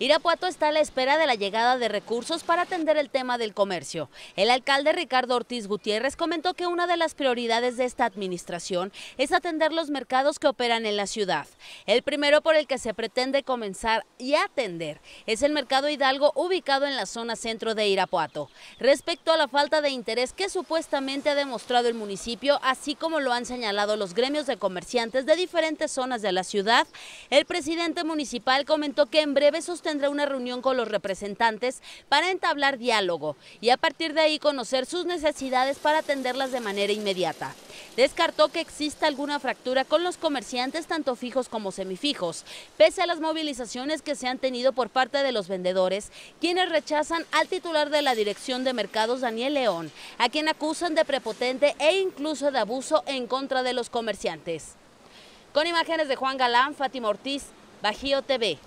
Irapuato está a la espera de la llegada de recursos para atender el tema del comercio. El alcalde Ricardo Ortiz Gutiérrez comentó que una de las prioridades de esta administración es atender los mercados que operan en la ciudad. El primero por el que se pretende comenzar y atender es el mercado Hidalgo ubicado en la zona centro de Irapuato. Respecto a la falta de interés que supuestamente ha demostrado el municipio, así como lo han señalado los gremios de comerciantes de diferentes zonas de la ciudad, el presidente municipal comentó que en breve sus tendrá una reunión con los representantes para entablar diálogo y a partir de ahí conocer sus necesidades para atenderlas de manera inmediata. Descartó que exista alguna fractura con los comerciantes tanto fijos como semifijos, pese a las movilizaciones que se han tenido por parte de los vendedores, quienes rechazan al titular de la Dirección de Mercados, Daniel León, a quien acusan de prepotente e incluso de abuso en contra de los comerciantes. Con imágenes de Juan Galán, Fátima Ortiz, Bajío TV.